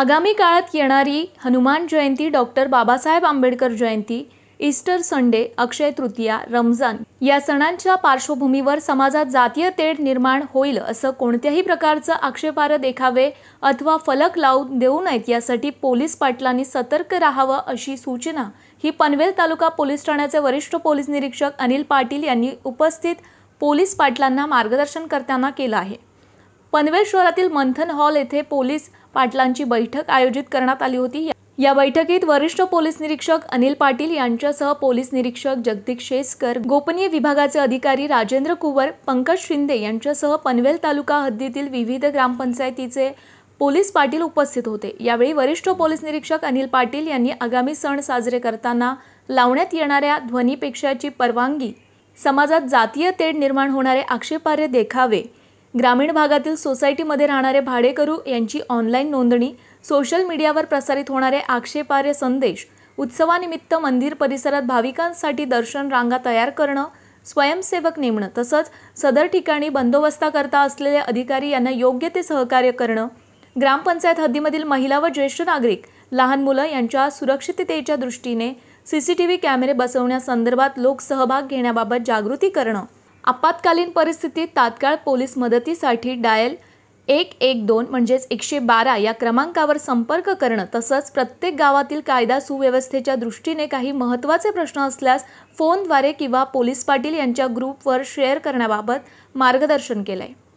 आगामी काळात येणारी Hanuman Jayanti doctor Babasaheb Ambedkar Jayanti Easter Sunday Akshaya Tritiya Ramzan या सणांच्या पार्श्वभूमीवर समाजात जातीय तेढ निर्माण होईल असं कोणत्याही प्रकारचं आक्षेपार्ह देखावे अथवा फलक लावून देऊ नयेत यासाठी पोलीस पाटलांनी सतर्क राहावं अशी सूचना ही पनवेल तालुका पोलीस ठाण्याचे वरिष्ठ पोलीस निरीक्षक अनिल पाटील यांनी उपस्थित पोलीस पाटलांना मार्गदर्शन करताना केलं आहे पनवेल शहरातील मंथन हॉल येथे पोलीस पाटलांची बैठक आयोजित करण्यात आली होती या बैठकीत वरिष्ठ पोलीस निरीक्षक अनिल पाटील यांच्यासह पोलीस निरीक्षक जगदीश शेसकर गोपनीय विभागाचे अधिकारी राजेंद्र कुवर पंकज शिंदे यांच्यासह पनवेल तालुका हद्दीतील विविध ग्रामपंचायतीचे पोलीस पाटील उपस्थित होते यावेळी वरिष्ठ पोलीस निरीक्षक अनिल पाटील यांनी आगामी सण साजरे करताना लावण्यात येणाऱ्या ध्वनीपेक्षाची परवानगी समाजात जातीय तेढ निर्माण होणारे आक्षेपार्ह देखावे ग्रामीण भागातील सोसायटीमध्ये राहणारे भाडेकरू यांची ऑनलाईन नोंदणी सोशल मीडियावर प्रसारित होणारे आक्षेपार्य संदेश उत्सवानिमित्त मंदिर परिसरात भाविकांसाठी दर्शन रांगा तयार करणं स्वयंसेवक नेमणं तसंच सदर ठिकाणी बंदोबस्ताकरता असलेले अधिकारी यांना योग्य ते सहकार्य करणं ग्रामपंचायत हद्दीमधील महिला व ज्येष्ठ नागरिक लहान मुलं यांच्या सुरक्षिततेच्या दृष्टीने सी सी टी व्ही कॅमेरे बसवण्यासंदर्भात लोकसहभाग घेण्याबाबत जागृती करणं आपत्कालीन परिस्थितीत तात्काळ पोलीस मदतीसाठी डायल एक एक दोन म्हणजेच एकशे बारा या क्रमांकावर संपर्क करणं तसंच प्रत्येक गावातील कायदा सुव्यवस्थेच्या दृष्टीने काही महत्त्वाचे प्रश्न असल्यास फोनद्वारे किंवा पोलीस पाटील यांच्या ग्रुपवर शेअर करण्याबाबत मार्गदर्शन केलं आहे